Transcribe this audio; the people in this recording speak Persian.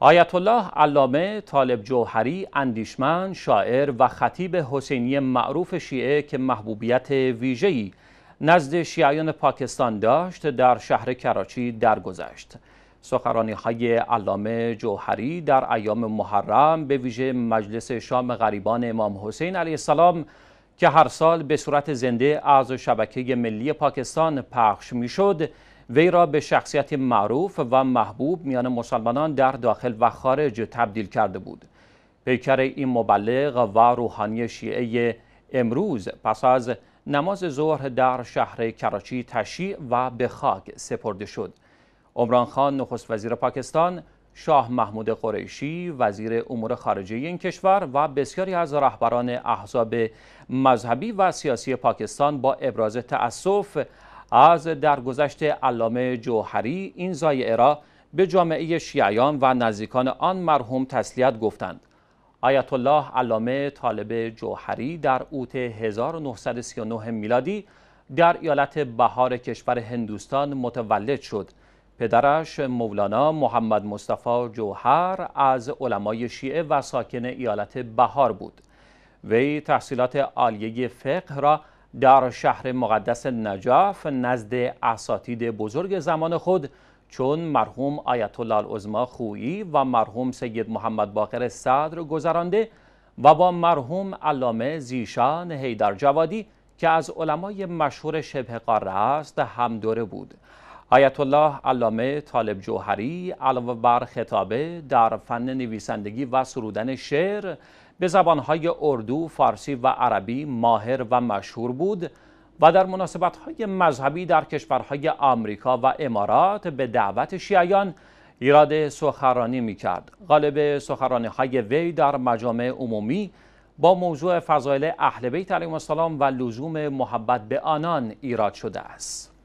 آیت الله علامه طالب جوهری اندیشمند شاعر و خطیب حسینی معروف شیعه که محبوبیت ویژه‌ای نزد شیعیان پاکستان داشت در شهر کراچی درگذشت سخرانی های علامه جوهری در ایام محرم به ویژه مجلس شام غریبان امام حسین علیه السلام که هر سال به صورت زنده از شبکه ملی پاکستان پخش میشد وی را به شخصیت معروف و محبوب میان مسلمانان در داخل و خارج تبدیل کرده بود پیکر این مبلغ و روحانی شیعه امروز پس از نماز ظهر در شهر کراچی تشیع و به خاک سپرده شد عمران خان نخست وزیر پاکستان شاه محمود قریشی وزیر امور خارجه این کشور و بسیاری از رهبران احزاب مذهبی و سیاسی پاکستان با ابراز تأسف از درگذشت علامه جوهری این زایعه را به جامعه شیعیان و نزدیکان آن مرحوم تسلیت گفتند آیت الله علامه طالب جوهری در اوت 1939 میلادی در ایالت بهار کشور هندوستان متولد شد پدرش مولانا محمد مصطفی جوهر از علمای شیعه و ساکن ایالت بهار بود وی تحصیلات عالیه فقه را در شهر مقدس نجاف نزد اساتید بزرگ زمان خود چون مرحوم آیت الله العظما خویی و مرحوم سید محمد باقر صدر گذرانده و با مرحوم علامه زیشان هیدر جوادی که از علمای مشهور شبه قاره است هم دوره بود آیت الله علامه طالب جوهری علاوه بر خطابه در فن نویسندگی و سرودن شعر به زبانهای اردو، فارسی و عربی ماهر و مشهور بود و در مناسبتهای مذهبی در کشورهای آمریکا و امارات به دعوت شیعیان ایراد سخرانی می کرد. غالب سخرانه های وی در مجامع عمومی با موضوع فضایل اهل بیت علیهم السلام و لزوم محبت به آنان ایراد شده است.